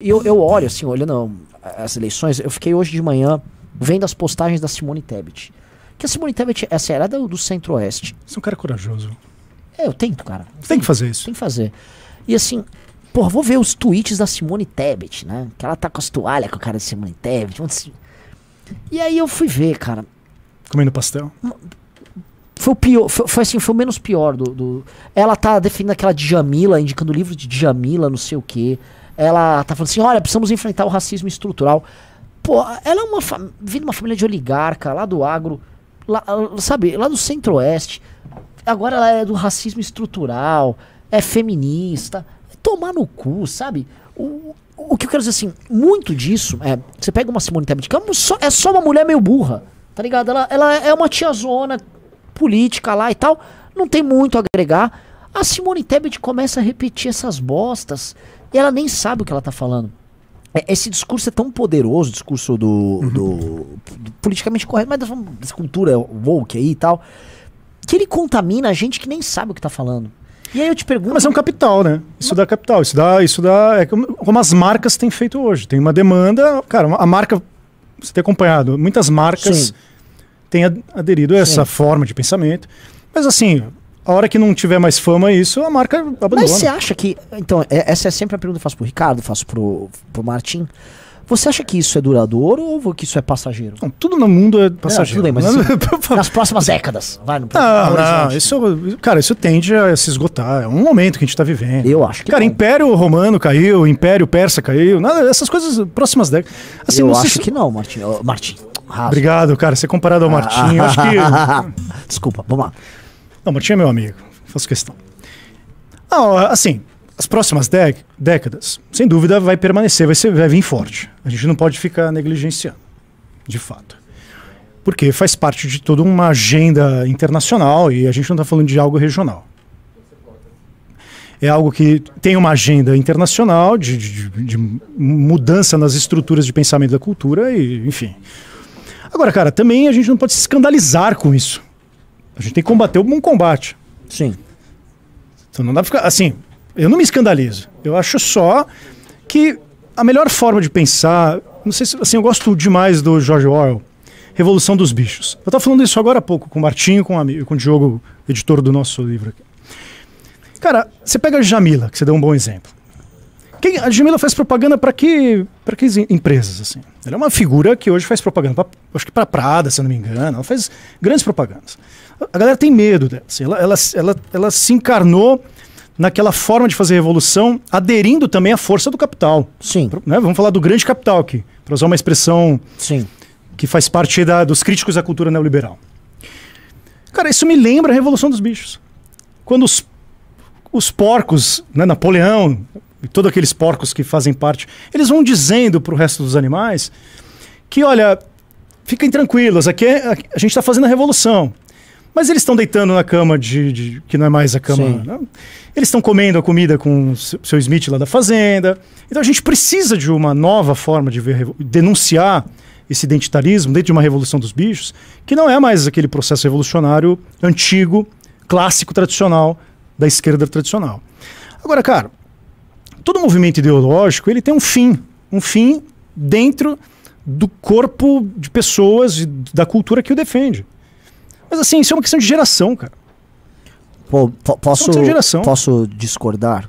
E eu, eu olho, assim, olhando as eleições, eu fiquei hoje de manhã vendo as postagens da Simone Tebet. Que a Simone Tebet, essa era do, do Centro-Oeste. Você é um cara corajoso. É, eu tento, cara. Você tem que fazer isso. Tem que fazer. E assim, porra, vou ver os tweets da Simone Tebet, né? Que ela tá com as toalhas com a cara de Simone Tebet. Assim. E aí eu fui ver, cara. Comendo pastel? Foi o pior, foi, foi assim, foi o menos pior do, do... Ela tá defendendo aquela Djamila, indicando livro de Djamila, não sei o quê ela tá falando assim: olha, precisamos enfrentar o racismo estrutural. Pô, ela é uma vindo uma família de oligarca lá do agro, lá, sabe, lá do centro-oeste. Agora ela é do racismo estrutural, é feminista. Tomar no cu, sabe? O, o que eu quero dizer assim, muito disso é. Você pega uma Simone Tebet, que é só, é só uma mulher meio burra, tá ligado? Ela, ela é uma tiazona política lá e tal. Não tem muito a agregar. A Simone Tebet começa a repetir essas bostas e ela nem sabe o que ela está falando. É, esse discurso é tão poderoso, o discurso do, uhum. do, do politicamente correto, mas dessa cultura woke aí e tal, que ele contamina a gente que nem sabe o que está falando. E aí eu te pergunto. Mas é um capital, né? Isso dá capital, isso dá. Isso dá é como as marcas têm feito hoje. Tem uma demanda. Cara, a marca. Você tem acompanhado, muitas marcas Sim. têm aderido a essa Sim. forma de pensamento. Mas assim, a hora que não tiver mais fama, isso a marca abandona. Mas você acha que. Então, é, essa é sempre a pergunta que eu faço pro Ricardo, faço pro, pro Você acha que isso é duradouro ou que isso é passageiro? Não, tudo no mundo é passageiro. Não, tudo bem, mas né? é nas próximas décadas. Vai, no ah, não, não, isso, cara, isso tende a se esgotar. É um momento que a gente está vivendo. Eu acho que. Cara, não. Império Romano caiu, Império Persa caiu, nada, essas coisas próximas décadas. Assim, eu acho se... que não, Martim. Martim. Obrigado, cara. Você comparado ao Martim, eu acho que. Desculpa, vamos lá. Não, Martim é meu amigo, faço questão. Ah, assim, as próximas décadas, sem dúvida, vai permanecer, vai, ser, vai vir forte. A gente não pode ficar negligenciando, de fato. Porque faz parte de toda uma agenda internacional e a gente não está falando de algo regional é algo que tem uma agenda internacional de, de, de, mudança nas estruturas de pensamento da cultura e, enfim. Agora, cara, também a gente não pode se escandalizar com isso. A gente tem que combater o bom combate. Sim. Então não dá pra ficar. Assim, eu não me escandalizo. Eu acho só que a melhor forma de pensar. Não sei se. Assim, eu gosto demais do George Orwell. Revolução dos Bichos. Eu estava falando isso agora há pouco com o Martinho, com, a, com o Diogo, editor do nosso livro aqui. Cara, você pega a Jamila, que você deu um bom exemplo. Quem, a Jamila faz propaganda para que, para que empresas? Assim? Ela é uma figura que hoje faz propaganda, pra, acho que para Prada, se eu não me engano. Ela faz grandes propagandas. A galera tem medo dela. Assim, ela, ela, ela, ela se encarnou naquela forma de fazer revolução, aderindo também à força do capital. Sim. Né? Vamos falar do grande capital aqui, para usar uma expressão Sim. que faz parte da, dos críticos à cultura neoliberal. Cara, isso me lembra a Revolução dos Bichos. Quando os, os porcos, né, Napoleão, e todos aqueles porcos que fazem parte, eles vão dizendo para o resto dos animais que, olha, fiquem tranquilos, aqui é, a gente está fazendo a revolução. Mas eles estão deitando na cama de, de, que não é mais a cama. Né? Eles estão comendo a comida com o seu Smith lá da fazenda. Então a gente precisa de uma nova forma de ver, denunciar esse identitarismo dentro de uma revolução dos bichos, que não é mais aquele processo revolucionário antigo, clássico, tradicional da esquerda tradicional. Agora, cara, todo movimento ideológico ele tem um fim, um fim dentro do corpo de pessoas da cultura que o defende. Mas assim, isso é uma questão de geração, cara. Pô, é posso, é posso discordar?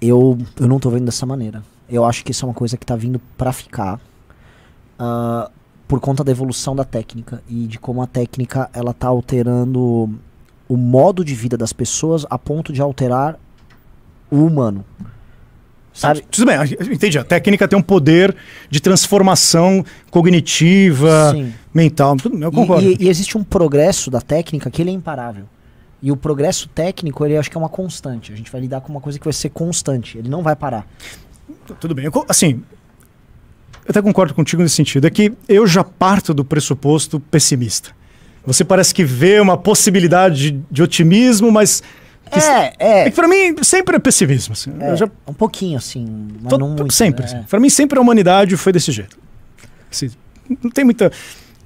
Eu, eu não tô vendo dessa maneira. Eu acho que isso é uma coisa que tá vindo para ficar uh, por conta da evolução da técnica e de como a técnica ela tá alterando o modo de vida das pessoas a ponto de alterar o humano. Sabe? Tudo bem, entendi. A técnica tem um poder de transformação cognitiva, Sim. mental. Eu concordo. E, e, e, existe um progresso da técnica que ele é imparável. E o progresso técnico, ele acho que é uma constante. A gente vai lidar com uma coisa que vai ser constante. Ele não vai parar. Tudo bem. Eu, assim, eu até concordo contigo nesse sentido. É que eu já parto do pressuposto pessimista. Você parece que vê uma possibilidade de, de otimismo, mas é, é. é pra mim, sempre é pessimismo. Assim. É, já... Um pouquinho, assim. Mas Todo, não muito, sempre. Né? Assim. Pra mim, sempre a humanidade foi desse jeito. Assim, não tem muita.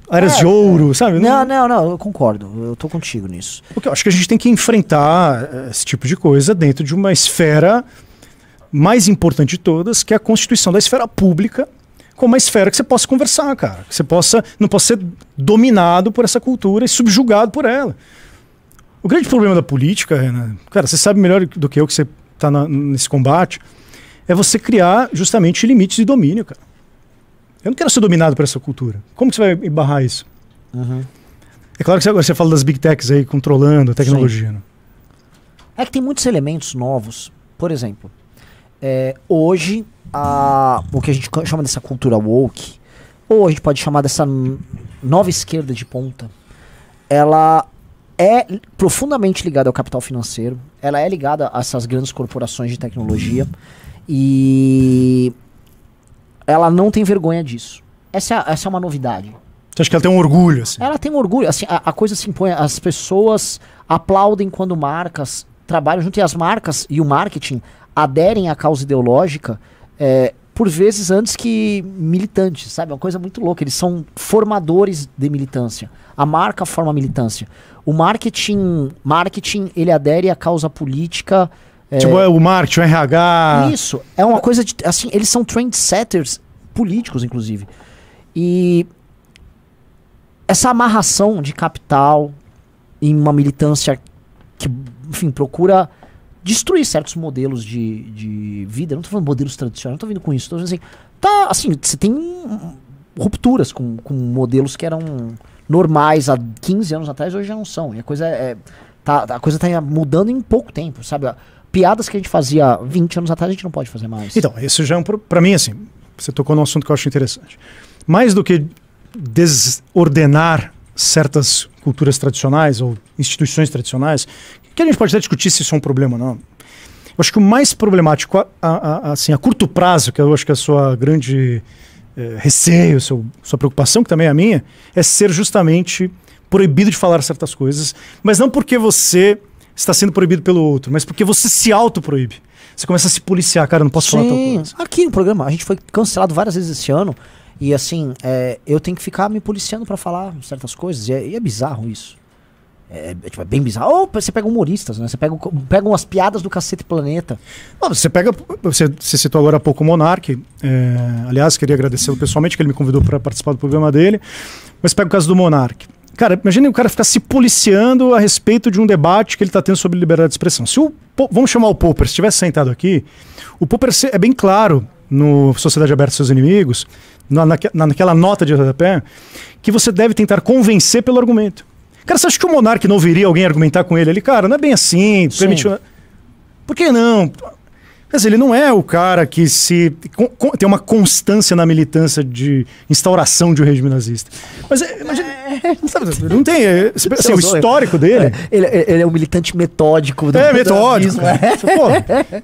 Áreas é, de ouro, é. sabe? Não, não, não, eu concordo. Eu tô contigo nisso. Porque eu acho que a gente tem que enfrentar eh, esse tipo de coisa dentro de uma esfera mais importante de todas, que é a constituição da esfera pública, com uma esfera que você possa conversar, cara. Que você possa, não possa ser dominado por essa cultura e subjugado por ela. O grande problema da política, Renan, cara, você sabe melhor do que eu que você está nesse combate, é você criar justamente limites de domínio, cara. Eu não quero ser dominado por essa cultura. Como que você vai barrar isso? Uhum. É claro que você, agora fala das big techs aí controlando a tecnologia. Né? É que tem muitos elementos novos. Por exemplo, é, hoje a, o que a gente chama dessa cultura woke, ou a gente pode chamar dessa nova esquerda de ponta, ela é profundamente ligada ao capital financeiro, ela é ligada a essas grandes corporações de tecnologia e ela não tem vergonha disso. Essa, é essa é uma novidade. Você acha que ela tem um orgulho? Assim? Ela tem um orgulho. Assim, a, a coisa se impõe. As pessoas aplaudem quando marcas trabalham junto e as marcas e o marketing aderem à causa ideológica é, por vezes antes que militantes, sabe? É uma coisa muito louca. Eles são formadores de militância. A marca forma a militância. O marketing, marketing, ele adere à causa política. É, tipo, é, o marketing, o RH. Isso. É uma coisa de. Assim, eles são trendsetters políticos, inclusive. E essa amarração de capital em uma militância que, enfim, procura destruir certos modelos de, de vida. Eu não estou falando modelos tradicionais, não estou vindo com isso. Estou dizendo assim, tá, assim, você tem rupturas com, com modelos que eram normais há 15 anos atrás, hoje já não são. E a coisa é, tá, a coisa tá mudando em pouco tempo, sabe? Piadas que a gente fazia 20 anos atrás, a gente não pode fazer mais. Então, esse já é um. Pra mim, assim, você tocou num assunto que eu acho interessante. Mais do que desordenar certas culturas tradicionais ou instituições tradicionais, que a gente pode até discutir se isso é um problema ou não. Eu acho que o mais problemático, a, a, a, assim, a curto prazo, que eu acho que é a sua grande é, receio, seu, sua preocupação, que também é a minha, é ser justamente proibido de falar certas coisas, mas não porque você está sendo proibido pelo outro, mas porque você se autoproíbe. Você começa a se policiar, cara, não posso Sim. falar tal coisa. Aqui no programa, a gente foi cancelado várias vezes esse ano. E assim, é, eu tenho que ficar me policiando para falar certas coisas. E é, e é bizarro isso. É, é, tipo, é bem bizarro. Ou você pega humoristas, né? Você pega, pega umas piadas do cacete planeta. Não, você pega. Você, você, citou agora há pouco o Monark. É, aliás, queria agradecê-lo pessoalmente, que ele me convidou para participar do programa dele. Mas pega o caso do Monark. Cara, imagina o cara ficar se policiando a respeito de um debate que ele está tendo sobre liberdade de expressão. Se o, vamos chamar o Popper, se estivesse sentado aqui, o Popper é bem claro no Sociedade Aberta aos Seus Inimigos, na, naquela nota de rodapé, que você deve tentar convencer pelo argumento. Cara, você acha que o monarca não ouviria alguém argumentar com ele ali? Cara, não é bem assim, permitiu. Né? Por que não? Quer dizer, ele não é o cara que se com, com, tem uma constância na militância de instauração de um regime nazista. Mas imagina, é... é. não tem é, assim, o histórico dele. É, ele, é, ele, é um militante metódico. Do é metódico. É. Pô,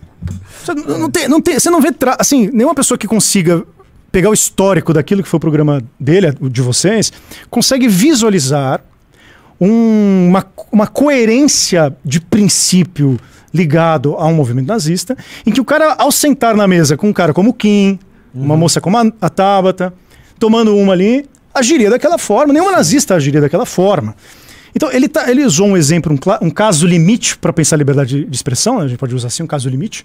você não, tem, não tem, você não vê tra... assim nenhuma pessoa que consiga pegar o histórico daquilo que foi o programa dele, de vocês, consegue visualizar um, uma, uma coerência de princípio ligado a um movimento nazista, em que o cara, ao sentar na mesa com um cara como o Kim, uhum. uma moça como a, a Tabata, tomando uma ali, agiria daquela forma. Nenhuma nazista agiria daquela forma. Então, ele, tá, ele usou um exemplo, um, um caso limite para pensar a liberdade de expressão, né? a gente pode usar assim um caso limite.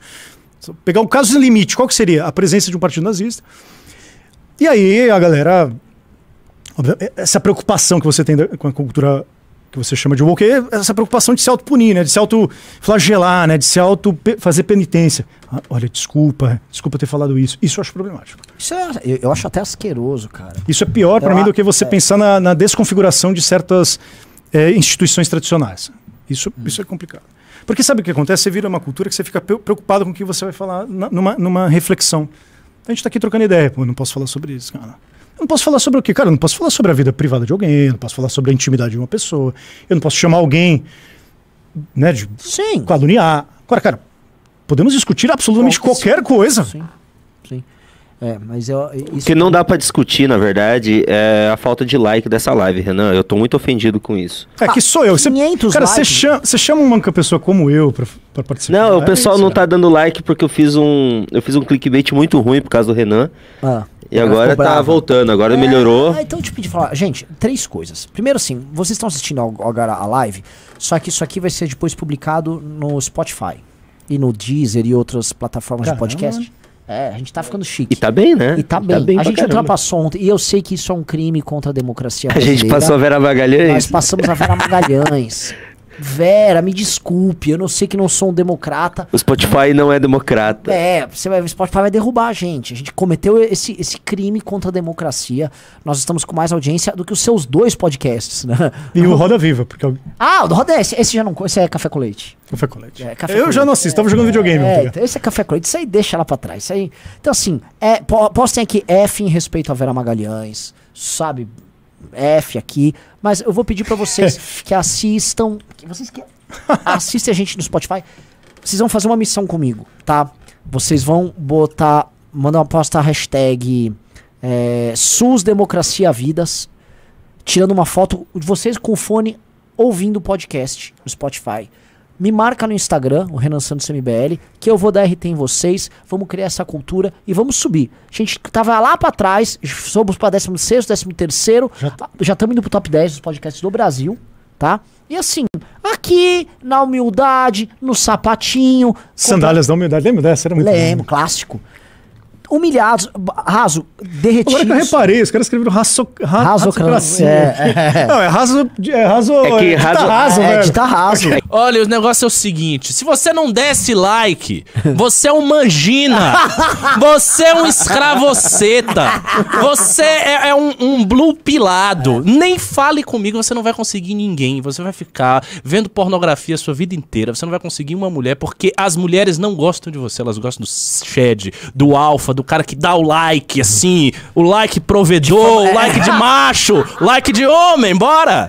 Pegar um caso limite, qual que seria? A presença de um partido nazista. E aí a galera. Essa preocupação que você tem da, com a cultura que você chama de woke, é essa preocupação de se autopunir, né? De se autoflagelar, né? De se auto fazer penitência. Ah, olha, desculpa, desculpa ter falado isso. Isso eu acho problemático. Isso é, eu, eu, acho até asqueroso, cara. Isso é pior para mim do que você é... pensar na, na, desconfiguração de certas é, instituições tradicionais. Isso, hum. isso é complicado. Porque sabe o que acontece? Você vira uma cultura que você fica preocupado com o que você vai falar na, numa, numa reflexão. A gente está aqui trocando ideia, pô, não posso falar sobre isso, cara. Eu não posso falar sobre o quê? Cara, eu não posso falar sobre a vida privada de alguém, eu não posso falar sobre a intimidade de uma pessoa, eu não posso chamar alguém, né, de Sim. caluniar. Agora, cara, podemos discutir absolutamente qualquer coisa. Sim. Sim. É, mas eu, é, isso... O que não dá para discutir, na verdade, é a falta de like dessa live, Renan. Eu tô muito ofendido com isso. É ah, que sou eu. Cê, cara, você chama, chama, uma pessoa como eu pra, pra participar. Não, o é pessoal é não tá dando like porque eu fiz um. Eu fiz um clickbait muito ruim por causa do Renan. Ah. E agora tá voltando, agora é, melhorou. Ah, então, tipo, de falar, gente, três coisas. Primeiro, assim, vocês estão assistindo agora a live, só que isso aqui vai ser depois publicado no Spotify e no Deezer e outras plataformas caramba. de podcast. É, a gente tá ficando chique. E tá bem, né? E tá, bem. tá bem. A gente ultrapassou ontem. E eu sei que isso é um crime contra a democracia A gente passou a Vera Magalhães. Nós passamos a Vera Magalhães. Vera, me desculpe, eu não sei que não sou um democrata. O Spotify não é democrata. É, você vai, o Spotify vai derrubar a gente. A gente cometeu esse, esse crime contra a democracia. Nós estamos com mais audiência do que os seus dois podcasts, né? E o Roda Viva, porque eu... Ah, o Roda esse, esse já não, esse é café com leite. Café com leite. É, café eu com já leite. não assisto, estamos é, jogando é, videogame. É, esse é café com leite, isso aí deixa lá para trás. Isso aí. Então assim, é, postem aqui F em respeito a Vera Magalhães, sabe? F aqui, mas eu vou pedir para vocês que assistam, que vocês que assistem a gente no Spotify, vocês vão fazer uma missão comigo, tá? Vocês vão botar, mandar uma posta hashtag é, SUS Democracia Vidas, tirando uma foto de vocês com o fone ouvindo o podcast no Spotify me marca no Instagram, o Renan Santos MBL, que eu vou dar RT em vocês, vamos criar essa cultura e vamos subir. A gente tava lá para trás, somos pra 16, 13, já estamos indo pro top 10 dos podcasts do Brasil, tá? E assim, aqui, na humildade, no sapatinho. Sandálias da humildade, lembra dessa? Era muito Lembro, clássico humilhados, raso, derretidos. Agora que eu reparei, os caras escreveram raso, ra, rasocracia. É, é. Não, é raso... É, raso, é que raso... Tá raso, é, Tá raso. É, é, tá Olha, o negócio é o seguinte, se você não desse like, você é um mangina, você é um escravoceta, você é, é um, um, blue pilado. Nem fale comigo, você não vai conseguir ninguém, você vai ficar vendo pornografia a sua vida inteira, você não vai conseguir uma mulher, porque as mulheres não gostam de você, elas gostam do shed, do alfa, do cara que dá o like, assim, o like provedor, o like de macho, like de homem, bora!